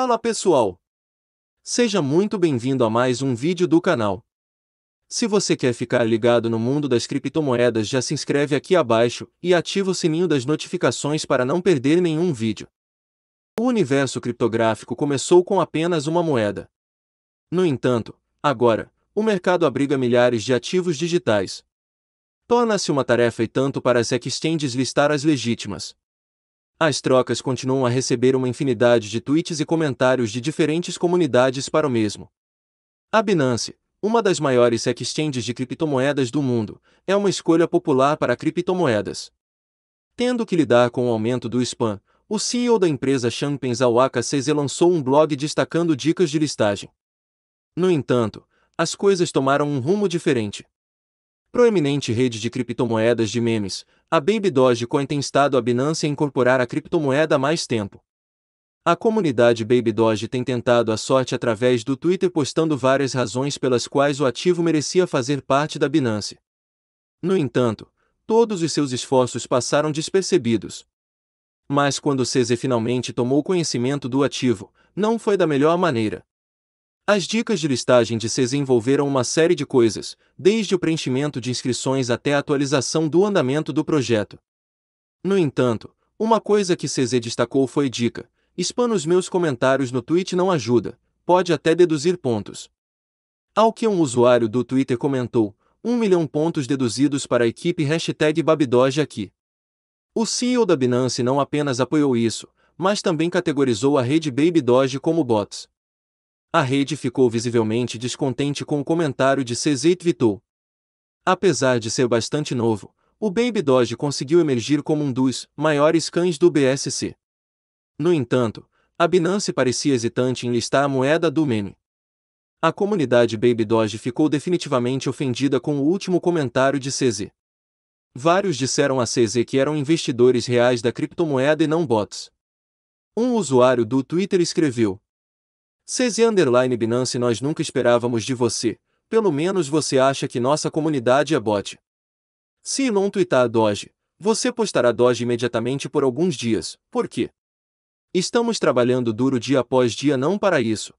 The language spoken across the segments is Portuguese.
Fala pessoal! Seja muito bem-vindo a mais um vídeo do canal. Se você quer ficar ligado no mundo das criptomoedas já se inscreve aqui abaixo e ativa o sininho das notificações para não perder nenhum vídeo. O universo criptográfico começou com apenas uma moeda. No entanto, agora, o mercado abriga milhares de ativos digitais. Torna-se uma tarefa e tanto para as exchanges listar as legítimas, as trocas continuam a receber uma infinidade de tweets e comentários de diferentes comunidades para o mesmo. A Binance, uma das maiores exchanges de criptomoedas do mundo, é uma escolha popular para criptomoedas. Tendo que lidar com o aumento do spam, o CEO da empresa Champagne Zawaka Seize lançou um blog destacando dicas de listagem. No entanto, as coisas tomaram um rumo diferente. Proeminente rede de criptomoedas de memes, a Baby Dogecoin tem estado a Binance a incorporar a criptomoeda há mais tempo. A comunidade Baby Doge tem tentado a sorte através do Twitter postando várias razões pelas quais o ativo merecia fazer parte da Binance. No entanto, todos os seus esforços passaram despercebidos. Mas quando Cese finalmente tomou conhecimento do ativo, não foi da melhor maneira. As dicas de listagem de CES envolveram uma série de coisas, desde o preenchimento de inscrições até a atualização do andamento do projeto. No entanto, uma coisa que CZ destacou foi dica, spam os meus comentários no tweet não ajuda, pode até deduzir pontos. Ao que um usuário do Twitter comentou, 1 um milhão pontos deduzidos para a equipe hashtag Babidoge aqui. O CEO da Binance não apenas apoiou isso, mas também categorizou a rede Baby Doge como bots. A rede ficou visivelmente descontente com o comentário de Cezit Vitou. Apesar de ser bastante novo, o Baby Doge conseguiu emergir como um dos maiores cães do BSC. No entanto, a Binance parecia hesitante em listar a moeda do meme. A comunidade Baby Doge ficou definitivamente ofendida com o último comentário de CZ. Vários disseram a CZ que eram investidores reais da criptomoeda e não bots. Um usuário do Twitter escreveu: CZ Underline Binance nós nunca esperávamos de você, pelo menos você acha que nossa comunidade é bot. Se não tuitar Doge, você postará Doge imediatamente por alguns dias, por quê? Estamos trabalhando duro dia após dia não para isso.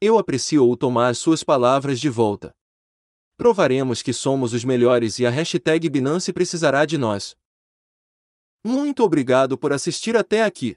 Eu aprecio ou tomar suas palavras de volta. Provaremos que somos os melhores e a hashtag Binance precisará de nós. Muito obrigado por assistir até aqui.